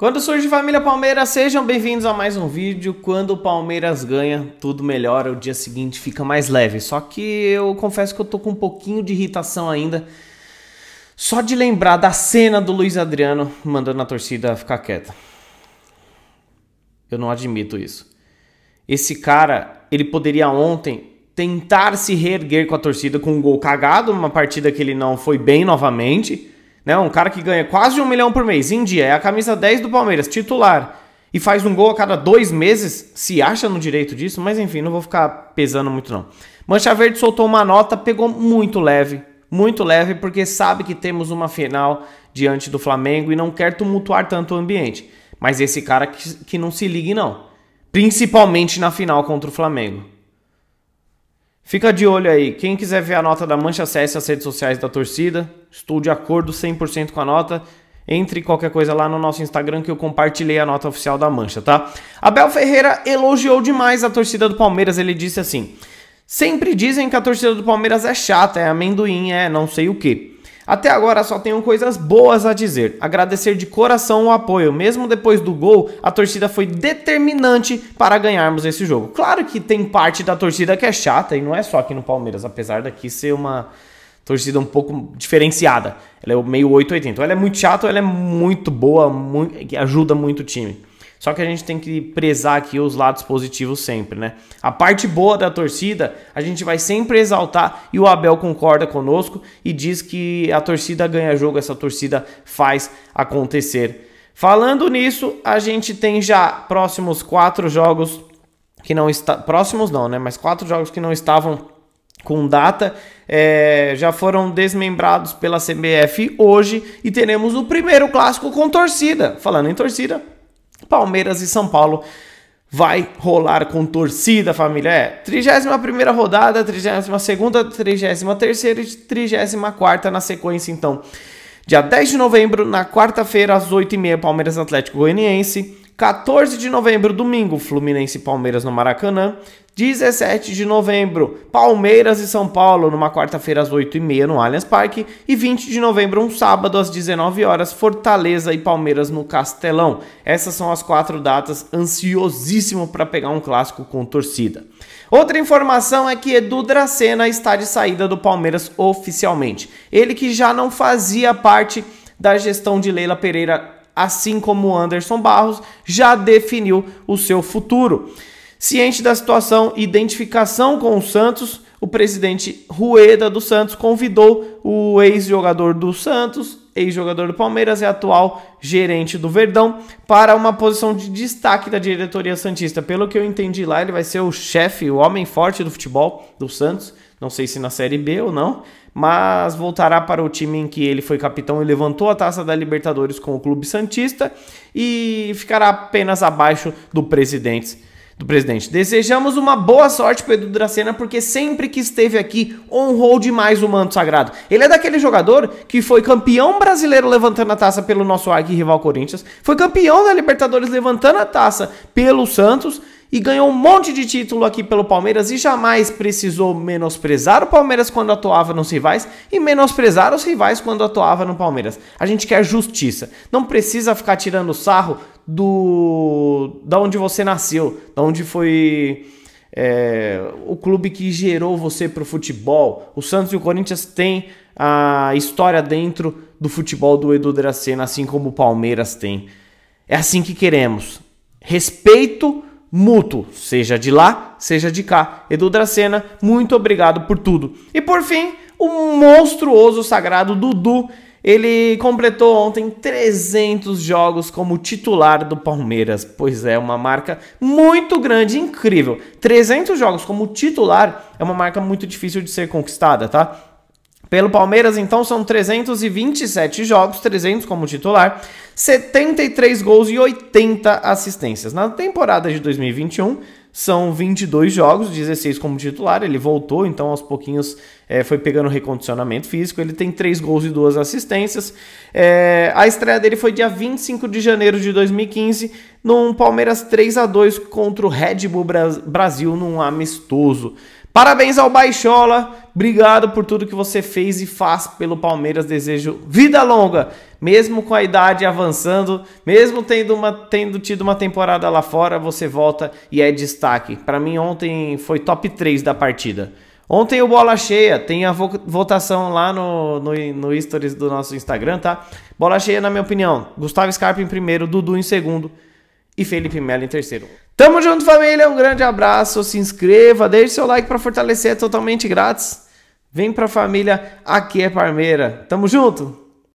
Quando surge família Palmeiras, sejam bem-vindos a mais um vídeo. Quando o Palmeiras ganha, tudo melhora, o dia seguinte fica mais leve. Só que eu confesso que eu tô com um pouquinho de irritação ainda. Só de lembrar da cena do Luiz Adriano mandando a torcida ficar quieta. Eu não admito isso. Esse cara, ele poderia ontem tentar se reerguer com a torcida com um gol cagado, uma partida que ele não foi bem novamente né? Um cara que ganha quase um milhão por mês em dia, é a camisa 10 do Palmeiras, titular, e faz um gol a cada dois meses, se acha no direito disso, mas enfim, não vou ficar pesando muito não. Mancha Verde soltou uma nota, pegou muito leve, muito leve, porque sabe que temos uma final diante do Flamengo e não quer tumultuar tanto o ambiente. Mas esse cara que, que não se ligue, não. Principalmente na final contra o Flamengo. Fica de olho aí. Quem quiser ver a nota da mancha, acesse as redes sociais da torcida. Estou de acordo 100% com a nota. Entre qualquer coisa lá no nosso Instagram que eu compartilhei a nota oficial da mancha, tá? Abel Ferreira elogiou demais a torcida do Palmeiras. Ele disse assim: Sempre dizem que a torcida do Palmeiras é chata, é amendoim, é não sei o que. Até agora só tenho coisas boas a dizer. Agradecer de coração o apoio. Mesmo depois do gol, a torcida foi determinante para ganharmos esse jogo. Claro que tem parte da torcida que é chata e não é só aqui no Palmeiras, apesar daqui ser uma torcida um pouco diferenciada. Ela é meio 880. Ou ela é muito chata ou ela é muito boa, muito, ajuda muito o time. Só que a gente tem que prezar aqui os lados positivos sempre, né? A parte boa da torcida, a gente vai sempre exaltar e o Abel concorda conosco e diz que a torcida ganha jogo, essa torcida faz acontecer. Falando nisso, a gente tem já próximos quatro jogos que não está próximos não, né? Mas quatro jogos que não estavam com data é, já foram desmembrados pela CBF hoje e teremos o primeiro clássico com torcida. Falando em torcida, Palmeiras e São Paulo vai rolar com torcida, família. É, 31ª rodada, 32ª, 33ª e 34ª na sequência, então. Dia 10 de novembro, na quarta-feira, às 8h30, Palmeiras Atlético Goianiense. 14 de novembro, domingo, Fluminense e Palmeiras no Maracanã. 17 de novembro, Palmeiras e São Paulo, numa quarta-feira às 8h30 no Allianz Parque. E 20 de novembro, um sábado, às 19 horas, Fortaleza e Palmeiras no Castelão. Essas são as quatro datas, ansiosíssimo para pegar um clássico com torcida. Outra informação é que Edu Dracena está de saída do Palmeiras oficialmente. Ele que já não fazia parte da gestão de Leila Pereira assim como Anderson Barros, já definiu o seu futuro. Ciente da situação e identificação com o Santos, o presidente Rueda do Santos convidou o ex-jogador do Santos ex-jogador do Palmeiras e atual gerente do Verdão, para uma posição de destaque da diretoria Santista. Pelo que eu entendi lá, ele vai ser o chefe, o homem forte do futebol do Santos. Não sei se na Série B ou não, mas voltará para o time em que ele foi capitão e levantou a taça da Libertadores com o Clube Santista e ficará apenas abaixo do presidente do presidente. Desejamos uma boa sorte para Edu Dracena, porque sempre que esteve aqui, honrou demais o manto sagrado. Ele é daquele jogador que foi campeão brasileiro levantando a taça pelo nosso arqui-rival Corinthians, foi campeão da Libertadores levantando a taça pelo Santos e ganhou um monte de título aqui pelo Palmeiras e jamais precisou menosprezar o Palmeiras quando atuava nos rivais e menosprezar os rivais quando atuava no Palmeiras. A gente quer justiça. Não precisa ficar tirando sarro do da onde você nasceu, da onde foi é, o clube que gerou você para o futebol. O Santos e o Corinthians têm a história dentro do futebol do Edu Dracena, assim como o Palmeiras tem. É assim que queremos. Respeito mútuo, seja de lá, seja de cá. Edu Dracena, muito obrigado por tudo. E por fim, o monstruoso sagrado Dudu ele completou ontem 300 jogos como titular do Palmeiras, pois é uma marca muito grande, incrível. 300 jogos como titular é uma marca muito difícil de ser conquistada, tá? Pelo Palmeiras, então, são 327 jogos, 300 como titular, 73 gols e 80 assistências. Na temporada de 2021, são 22 jogos, 16 como titular. Ele voltou, então aos pouquinhos é, foi pegando recondicionamento físico. Ele tem 3 gols e 2 assistências. É, a estreia dele foi dia 25 de janeiro de 2015, num Palmeiras 3 a 2 contra o Red Bull Brasil num amistoso. Parabéns ao Baixola, obrigado por tudo que você fez e faz pelo Palmeiras. Desejo vida longa, mesmo com a idade avançando, mesmo tendo, uma, tendo tido uma temporada lá fora, você volta e é destaque. Para mim, ontem foi top 3 da partida. Ontem o Bola Cheia, tem a votação lá no, no, no stories do nosso Instagram, tá? Bola Cheia, na minha opinião, Gustavo Scarpa em primeiro, Dudu em segundo e Felipe Melo em terceiro. Tamo junto, família. Um grande abraço. Se inscreva, deixe seu like para fortalecer. É totalmente grátis. Vem pra família. Aqui é Parmeira. Tamo junto.